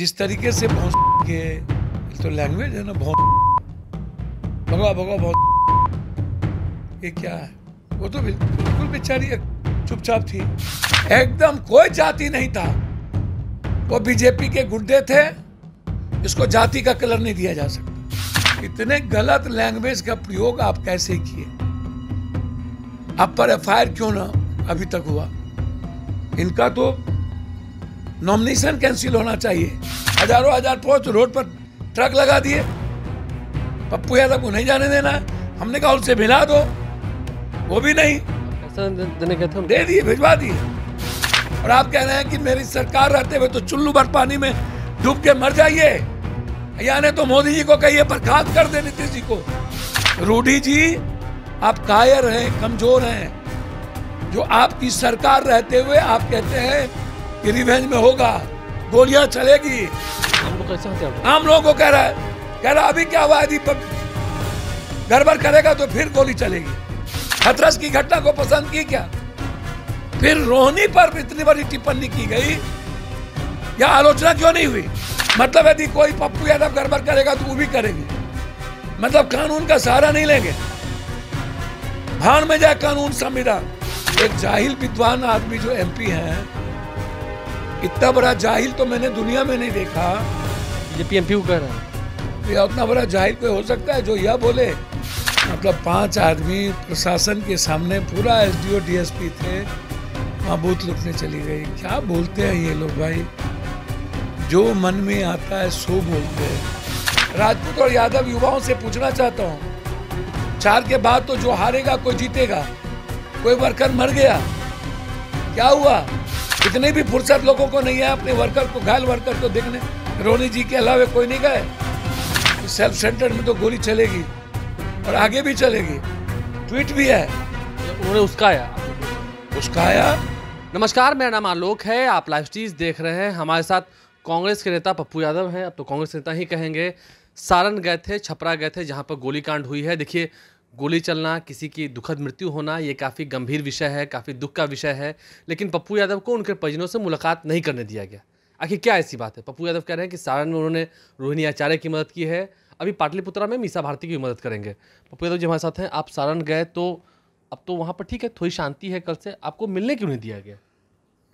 जिस तरीके से भौंस के तो लैंग्वेज है ना भौंस भगवा भगवा भौंस ये क्या है वो तो बिल्कुल बेचारी चुपचाप थी एकदम कोई जाति नहीं था वो बीजेपी के गुड्डे थे इसको जाति का कलर नहीं दिया जा सकता इतने गलत लैंग्वेज का प्रयोग आप कैसे किए आप पर एफ क्यों ना अभी तक हुआ इनका तो नॉमिनेशन कैंसिल होना चाहिए हजारों हजार पोस्ट रोड पर ट्रक लगा दिए पप्पू यादव को नहीं जाने देना है हमने कहा उनसे मिला दो वो भी नहीं दे दिए भिजवा दिए और आप कह रहे हैं कि मेरी सरकार रहते हुए तो चुल्लू भर पानी में डूब के मर जाइए यानी तो मोदी जी को कहिए पर खास कर दे नीतीश जी को रूढ़ी जी आप कायर हैं कमजोर हैं जो आपकी सरकार रहते हुए आप कहते हैं रिवेंज में होगा गोलियां चलेगी आम लोगों को कह रहा है कह रहा अभी क्या हुआ यदि गड़बड़ करेगा तो फिर गोली चलेगी हथरस की घटना को पसंद की क्या फिर रोहनी पर इतनी बड़ी टिप्पणी की गई या आलोचना क्यों नहीं हुई मतलब यदि कोई पप्पू यादव गड़बड़ करेगा तो वो भी करेंगे मतलब कानून का सहारा नहीं लेंगे भान में जाए कानून संविधान एक जाहिल विद्वान आदमी जो एमपी हैं इतना बड़ा जाहिल तो मैंने दुनिया में नहीं देखा ये पीएमपीयू कह रहा है उतना बड़ा जाहिल कोई हो सकता है जो यह बोले मतलब पांच आदमी प्रशासन के सामने पूरा एसडीओ डीएसपी थे वहाँ बूथ लुटने चली गई क्या बोलते हैं ये लोग भाई जो मन में आता है सो बोलते हैं राजपूत और यादव युवाओं से पूछना चाहता हूँ चार के बाद तो जो हारेगा कोई जीतेगा कोई वर्कर मर गया क्या हुआ इतने भी फुर्सत लोगों को नहीं है अपने वर्कर को घायल वर्कर को देखने रोनी जी के अलावे कोई नहीं गए सेल्फ सेंटर में तो गोली चलेगी और आगे भी चलेगी ट्वीट भी है उन्होंने उसका आया उसका आया नमस्कार मेरा नाम आलोक है आप लाइव चीज देख रहे हैं हमारे साथ कांग्रेस के नेता पप्पू यादव हैं अब तो कांग्रेस नेता ही कहेंगे सारण गए थे छपरा गए थे जहां पर गोलीकांड हुई है देखिए गोली चलना किसी की दुखद मृत्यु होना ये काफ़ी गंभीर विषय है काफ़ी दुख का विषय है लेकिन पप्पू यादव को उनके परिजनों से मुलाकात नहीं करने दिया गया आखिर क्या ऐसी बात है पप्पू यादव कह रहे हैं कि सारण में उन्होंने रोहिणी आचार्य की मदद की है अभी पाटलिपुत्रा में मीसा भारती की भी मदद करेंगे पप्पू यादव जी हमारे साथ हैं आप सारण गए तो अब तो वहाँ पर ठीक है थोड़ी शांति है कल से आपको मिलने क्यों नहीं दिया गया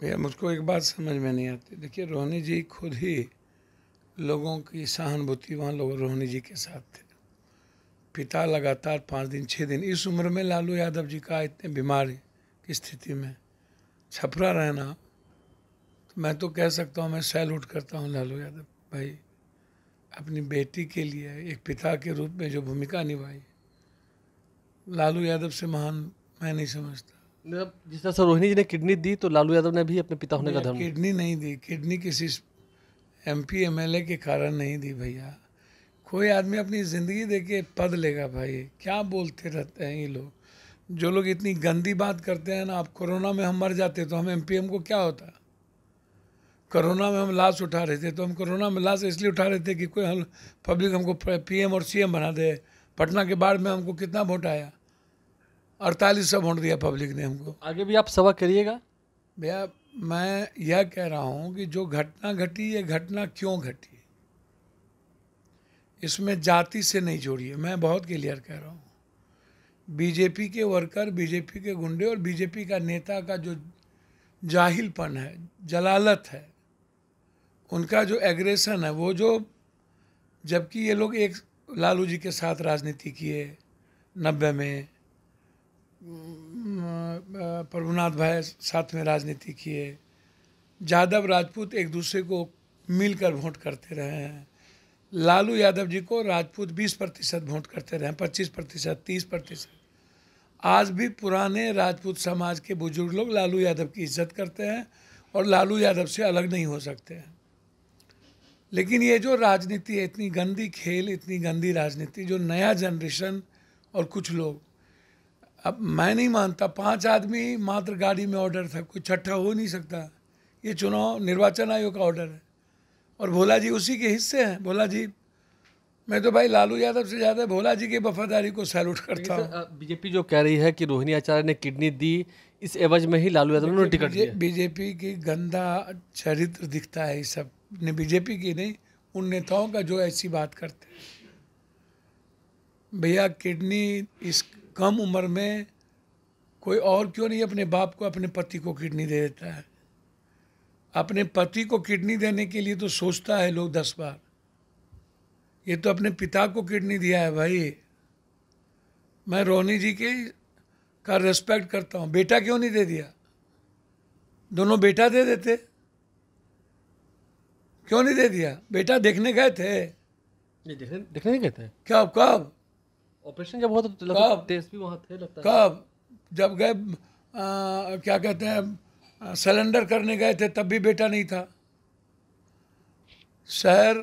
भैया मुझको एक बात समझ में नहीं आती देखिए रोहिणी जी खुद ही लोगों की सहानुभूति वहाँ लोग रोहिणी जी के साथ थे पिता लगातार पाँच दिन छः दिन इस उम्र में लालू यादव जी का इतने बीमार की स्थिति में छपरा रहना तो मैं तो कह सकता हूँ मैं सैल्यूट करता हूँ लालू यादव भाई अपनी बेटी के लिए एक पिता के रूप में जो भूमिका निभाई लालू यादव से महान मैं नहीं समझता जिस तरह से रोहिणी जी ने किडनी दी तो लालू यादव ने भी अपने पिता होने का धर्म किडनी नहीं दी किडनी किसी एमपी एमएलए के कारण नहीं दी भैया कोई आदमी अपनी ज़िंदगी दे के पद लेगा भाई क्या बोलते रहते हैं ये लोग जो लोग इतनी गंदी बात करते हैं ना आप कोरोना में हम मर जाते तो हम एमपीएम को क्या होता कोरोना में हम लाश उठा रहे थे तो हम कोरोना में लाश इसलिए उठा रहे थे कि कोई हम पब्लिक हमको पीएम और सीएम बना दे पटना के बाढ़ में हमको कितना वोट आया अड़तालीस सौ वोट दिया पब्लिक ने हमको आगे भी आप सवा करिएगा भैया मैं यह कह रहा हूँ कि जो घटना घटी ये घटना क्यों घटी इसमें जाति से नहीं जोड़िए मैं बहुत क्लियर कह रहा हूँ बीजेपी के वर्कर बीजेपी के गुंडे और बीजेपी का नेता का जो जाहिलपन है जलालत है उनका जो एग्रेशन है वो जो जबकि ये लोग एक लालू जी के साथ राजनीति किए नब्बे में प्रभुनाथ भाई साथ में राजनीति किए जादव राजपूत एक दूसरे को मिलकर वोट करते रहे हैं लालू यादव जी को राजपूत 20 प्रतिशत वोट करते रहे 25 प्रतिशत तीस प्रतिशत आज भी पुराने राजपूत समाज के बुजुर्ग लोग लालू यादव की इज्जत करते हैं और लालू यादव से अलग नहीं हो सकते हैं लेकिन ये जो राजनीति है इतनी गंदी खेल इतनी गंदी राजनीति जो नया जनरेशन और कुछ लोग अब मैं नहीं मानता पांच आदमी मात्र गाड़ी में ऑर्डर था कोई छठा हो नहीं सकता ये चुनाव निर्वाचन आयोग का ऑर्डर है और भोला जी उसी के हिस्से हैं भोला जी मैं तो भाई लालू यादव से ज़्यादा भोला जी की वफादारी को सैल्यूट करता हूँ बीजेपी जो कह रही है कि रोहिणी आचार्य ने किडनी दी इस एवज में ही लालू यादव ने टिकट दिया बीजेपी की गंदा चरित्र दिखता है सब ने बीजेपी की नहीं उन नेताओं का जो ऐसी बात करते हैं भैया किडनी इस कम उम्र में कोई और क्यों नहीं अपने बाप को अपने पति को किडनी दे देता है अपने पति को किडनी देने के लिए तो सोचता है लोग दस बार ये तो अपने पिता को किडनी दिया है भाई मैं रोनी जी के का रेस्पेक्ट करता हूँ बेटा क्यों नहीं दे दिया दोनों बेटा दे देते क्यों नहीं दे दिया बेटा देखने गए थे नहीं देखने नहीं गए थे कब कब ऑपरेशन जब हुआ तो कब भी वहाँ थे लगता कब जब गए क्या कहते हैं हाँ, सिलेंडर करने गए थे तब भी बेटा नहीं था शहर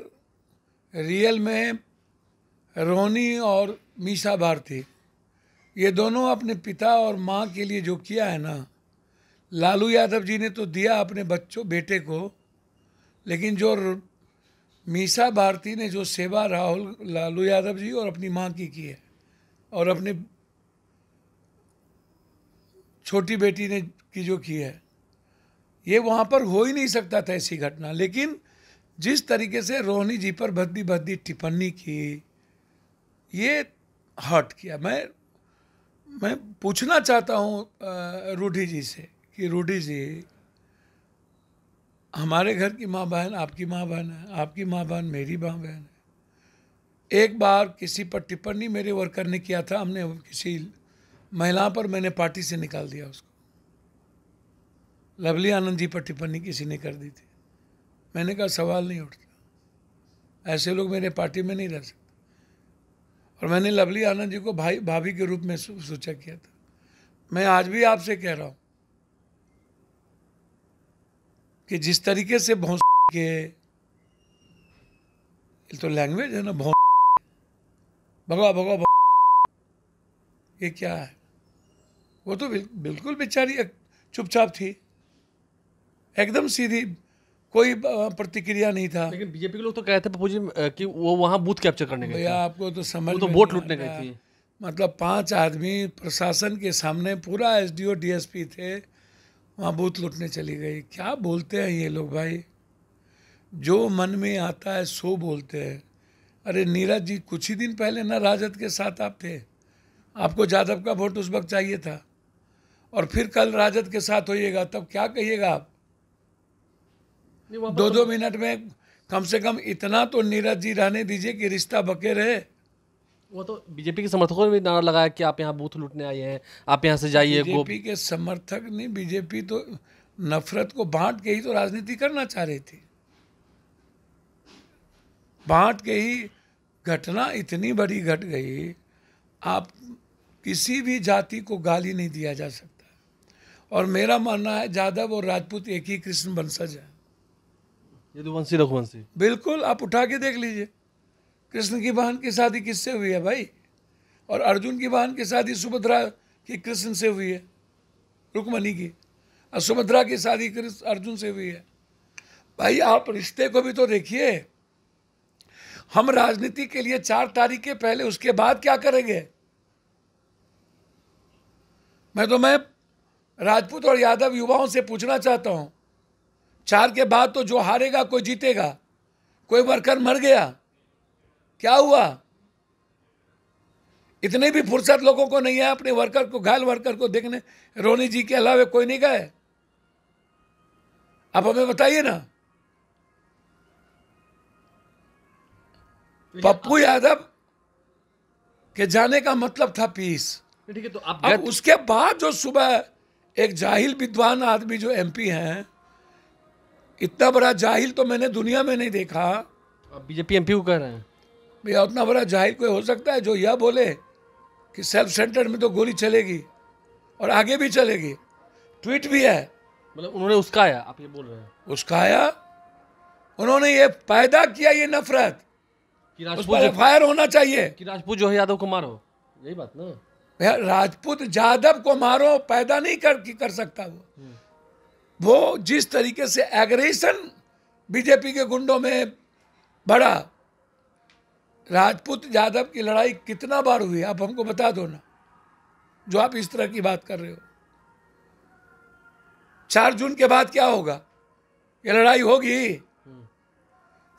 रियल में रोनी और मीसा भारती ये दोनों अपने पिता और माँ के लिए जो किया है ना लालू यादव जी ने तो दिया अपने बच्चों बेटे को लेकिन जो मीसा भारती ने जो सेवा राहुल लालू यादव जी और अपनी माँ की की है और अपने छोटी बेटी ने की जो की है ये वहाँ पर हो ही नहीं सकता था ऐसी घटना लेकिन जिस तरीके से रोहनी जी पर भद्दी भद्दी टिप्पणी की ये हर्ट किया मैं मैं पूछना चाहता हूँ रूढ़ी जी से कि रूढ़ी जी हमारे घर की माँ बहन आपकी माँ बहन है आपकी माँ बहन मेरी माँ बहन है एक बार किसी पर टिप्पणी मेरे वर्कर ने किया था हमने किसी महिला पर मैंने पार्टी से निकाल दिया उसको लवली आनंद जी पर टिप्पणी किसी ने कर दी थी मैंने कहा सवाल नहीं उठता ऐसे लोग मेरे पार्टी में नहीं रह सकते और मैंने लवली आनंद जी को भाई भाभी के रूप में सोचा किया था मैं आज भी आपसे कह रहा हूँ कि जिस तरीके से भौंस के तो लैंग्वेज है ना भगवा भगवा भगवा ये क्या है वो तो बिल्कुल बेचारी चुपचाप थी एकदम सीधी कोई प्रतिक्रिया नहीं था लेकिन बीजेपी के लोग तो कहते थे पप्पू जी की वो वहाँ बूथ कैप्चर करने गए भैया आपको तो समझ तो वोट लूटने गई थी मतलब पांच आदमी प्रशासन के सामने पूरा एसडीओ डीएसपी थे वहाँ बूथ लूटने चली गई क्या बोलते हैं ये लोग भाई जो मन में आता है सो बोलते हैं अरे नीरज जी कुछ ही दिन पहले ना राजद के साथ आप थे आपको जादव का वोट उस वक्त चाहिए था और फिर कल राजद के साथ होइएगा तब क्या कहिएगा आप दो दो तो- मिनट में कम से कम इतना तो नीरज जी रहने दीजिए कि रिश्ता बके रहे वो तो बीजेपी के समर्थकों ने भी नारा लगाया कि आप यहाँ बूथ लूटने आए हैं आप यहाँ से जाइए बीजेपी के समर्थक नहीं बीजेपी तो नफरत को बांट के ही तो राजनीति करना चाह रही थी बांट के ही घटना इतनी बड़ी घट गई आप किसी भी जाति को गाली नहीं दिया जा सकता और मेरा मानना है यादव और राजपूत एक ही कृष्ण वंशज है यदुवंशी तो रघुवंशी बिल्कुल आप उठा के देख लीजिए कृष्ण की बहन की शादी किससे हुई है भाई और अर्जुन की बहन की शादी सुभद्रा की कृष्ण से हुई है रुकमणी की और सुभद्रा की शादी कृष्ण अर्जुन से हुई है भाई आप रिश्ते को भी तो देखिए हम राजनीति के लिए चार तारीख के पहले उसके बाद क्या करेंगे मैं तो मैं राजपूत और यादव युवाओं से पूछना चाहता हूं चार के बाद तो जो हारेगा कोई जीतेगा कोई वर्कर मर गया क्या हुआ इतनी भी फुर्सत लोगों को नहीं है अपने वर्कर को घायल वर्कर को देखने रोनी जी के अलावा कोई नहीं गए आप हमें बताइए ना तो पप्पू यादव के जाने का मतलब था पीस ठीक है तो आप अब उसके बाद जो सुबह एक जाहिल विद्वान आदमी जो एमपी हैं इतना बड़ा जाहिल तो मैंने दुनिया में नहीं देखा अब बीजेपी एम क्यों कह रहे हैं भैया उतना बड़ा जाहिल कोई हो सकता है जो यह बोले कि सेल्फ सेंटर में तो गोली चलेगी और आगे भी चलेगी ट्वीट भी है मतलब उन्होंने आया आप ये बोल रहे हैं आया उन्होंने ये पैदा किया ये नफरत फायर होना चाहिए कि राजपूत जो है यादव को मारो यही बात ना राजपूत यादव को मारो पैदा नहीं कर कर सकता वो हम्म। वो जिस तरीके से एग्रेशन बीजेपी के गुंडों में बढ़ा राजपूत यादव की लड़ाई कितना बार हुई आप हमको बता दो ना जो आप इस तरह की बात कर रहे हो चार जून के बाद क्या होगा ये लड़ाई होगी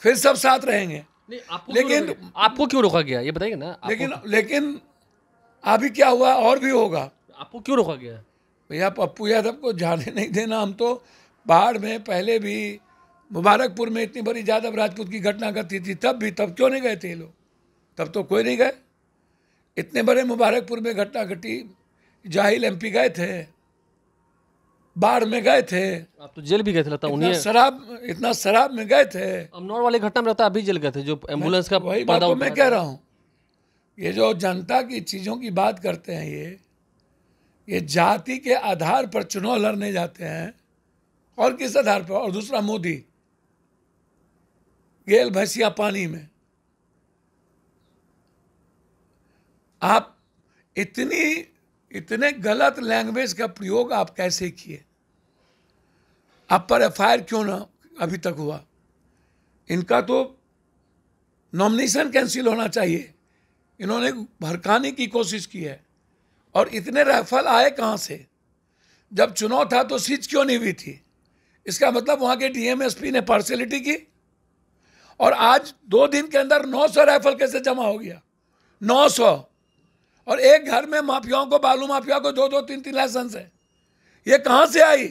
फिर सब साथ रहेंगे नहीं, आपको लेकिन क्यों आपको क्यों रोका गया ये बताइए ना लेकिन लेकिन अभी क्या हुआ और भी होगा आपको क्यों रोका गया भैया पप्पू यादव को जाने नहीं देना हम तो बाढ़ में पहले भी मुबारकपुर में इतनी बड़ी यादव राजपूत की घटना करती थी तब भी तब क्यों नहीं गए थे ये लोग तब तो कोई नहीं गए इतने बड़े मुबारकपुर में घटना घटी जाहिल एमपी गए थे बाढ़ में गए थे आप तो जेल भी गए थे लगता उन्हें शराब इतना शराब में गए थे अमनौर वाले घटना में रहता अभी जेल गए थे जो एम्बुलेंस का वही बात मैं कह रहा हूँ ये जो जनता की चीज़ों की बात करते हैं ये ये जाति के आधार पर चुनाव लड़ने जाते हैं और किस आधार पर और दूसरा मोदी गेल भैंसिया पानी में आप इतनी इतने गलत लैंग्वेज का प्रयोग आप कैसे किए आप पर एफ क्यों ना अभी तक हुआ इनका तो नॉमिनेशन कैंसिल होना चाहिए इन्होंने भड़काने की कोशिश की है और इतने राइफल आए कहाँ से जब चुनाव था तो सीज क्यों नहीं हुई थी इसका मतलब वहाँ के डीएमएसपी ने पार्सलिटी की और आज दो दिन के अंदर 900 राइफल कैसे जमा हो गया 900 और एक घर में माफियाओं को बालू माफिया को दो दो तीन तीन लाइसेंस है ये कहाँ से आई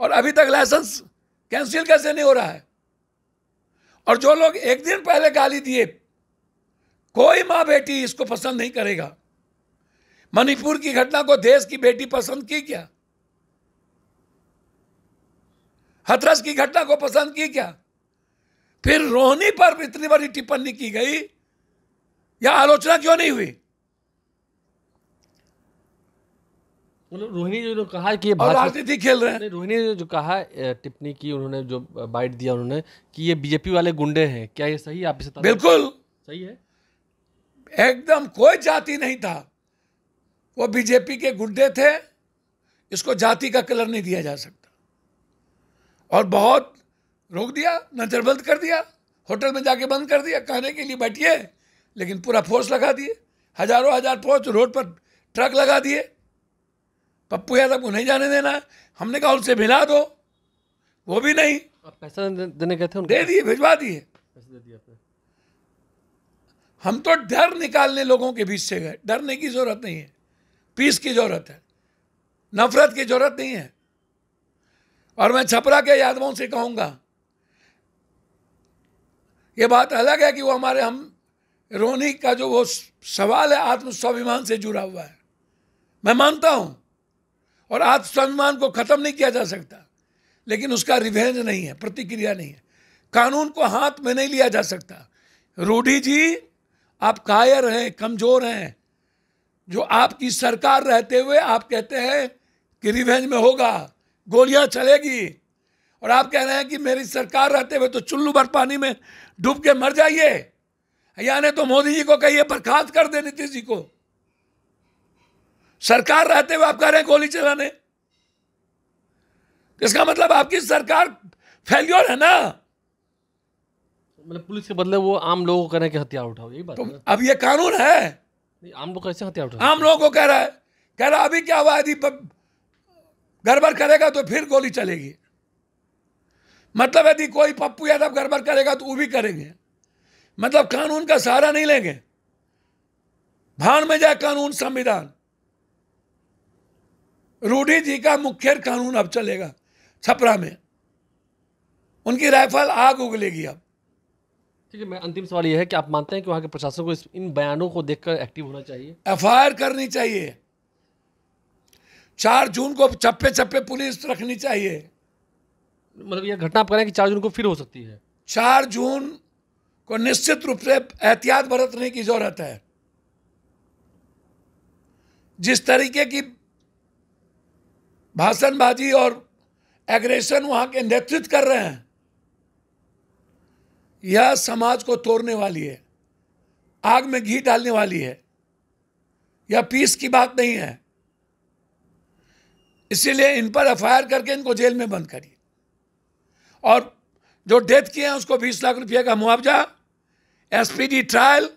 और अभी तक लाइसेंस कैंसिल कैसे नहीं हो रहा है और जो लोग एक दिन पहले गाली दिए कोई माँ बेटी इसको पसंद नहीं करेगा मणिपुर की घटना को देश की बेटी पसंद की क्या हथरस की घटना को पसंद की क्या फिर रोहनी पर इतनी बड़ी टिप्पणी की गई या आलोचना क्यों नहीं हुई रोहिणी जी ने कहा कि राजनीति खेल रहे हैं रोहिणी ने जो कहा टिप्पणी की उन्होंने जो बाइट दिया उन्होंने कि ये बीजेपी वाले गुंडे हैं क्या ये सही है आप बिल्कुल सही है एकदम कोई जाति नहीं था वो बीजेपी के गुड्डे थे इसको जाति का कलर नहीं दिया जा सकता और बहुत रोक दिया नजरबंद कर दिया होटल में जाके बंद कर दिया कहने के लिए बैठिए लेकिन पूरा फोर्स लगा दिए हजारों हजार फोर्स रोड पर ट्रक लगा दिए पप्पू यादव को नहीं जाने देना हमने कहा उनसे मिला दो वो भी नहीं पैसा देने गए थे दे दिए भिजवा दिए हम तो डर निकालने लोगों के बीच से गए डरने की जरूरत नहीं है पीस की जरूरत है नफरत की जरूरत नहीं है और मैं छपरा के यादवों से कहूंगा ये बात अलग है कि वो हमारे हम रोनी का जो वो सवाल है आत्म स्वाभिमान से जुड़ा हुआ है मैं मानता हूं और आत्म स्वाभिमान को ख़त्म नहीं किया जा सकता लेकिन उसका रिवेंज नहीं है प्रतिक्रिया नहीं है कानून को हाथ में नहीं लिया जा सकता रूढ़ी जी आप कायर हैं कमज़ोर हैं जो आपकी सरकार रहते हुए आप कहते हैं कि रिवेंज में होगा गोलियां चलेगी और आप कह रहे हैं कि मेरी सरकार रहते हुए तो चुल्लू भर पानी में डूब के मर जाइए यानी तो मोदी जी को कहिए बर्खास्त कर दे नीतीश जी को सरकार रहते हुए आप कह रहे हैं गोली चलाने इसका मतलब आपकी सरकार फेल्योर है ना मतलब पुलिस के बदले वो आम लोगों को हैं कि हथियार उठाओ यही बात तो अब ये कानून है आम लोग कैसे हथियार उठा आम लोगों को कह रहा है कह रहा अभी क्या हुआ यदि गड़बड़ करेगा तो फिर गोली चलेगी मतलब यदि कोई पप्पू यादव गड़बड़ करेगा तो वो भी करेंगे मतलब कानून का सहारा नहीं लेंगे भान में जाए कानून संविधान रूढ़ी जी का मुख्य कानून अब चलेगा छपरा में उनकी राइफल आग उगलेगी अब ठीक है मैं अंतिम सवाल यह है कि आप मानते हैं कि वहाँ के प्रशासन को इस इन बयानों को देखकर एक्टिव होना चाहिए एफ करनी चाहिए चार जून को चप्पे चप्पे पुलिस रखनी चाहिए मतलब यह घटना आप कि चार जून को फिर हो सकती है चार जून को निश्चित रूप से एहतियात बरतने की जरूरत है जिस तरीके की भाषणबाजी और एग्रेशन वहां के नेतृत्व कर रहे हैं यह समाज को तोड़ने वाली है आग में घी डालने वाली है यह पीस की बात नहीं है इसीलिए इन पर एफ करके इनको जेल में बंद करिए और जो डेथ किए हैं उसको बीस लाख रुपए का मुआवजा एसपीडी ट्रायल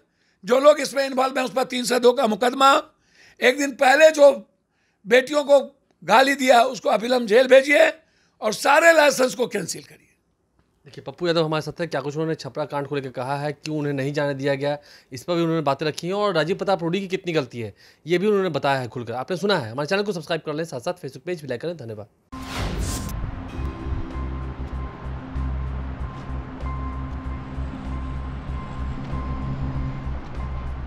जो लोग इसमें इन्वॉल्व हैं उस पर तीन सौ दो का मुकदमा एक दिन पहले जो बेटियों को गाली दिया उसको अभिलम जेल भेजिए और सारे लाइसेंस को कैंसिल करिए देखिए पप्पू यादव हमारे साथ है क्या कुछ उन्होंने छपरा कांड को लेकर कहा है क्यों उन्हें नहीं जाने दिया गया इस पर भी उन्होंने बातें रखी हैं और राजीव प्रताप रूडी की कितनी गलती है ये भी उन्होंने बताया है खुलकर आपने सुना है हमारे चैनल को सब्सक्राइब कर लें साथ साथ फेसबुक पेज भी लाइक करें धन्यवाद